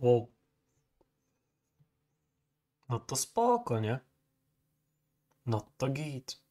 Wow. No to spoko, nie? No to git.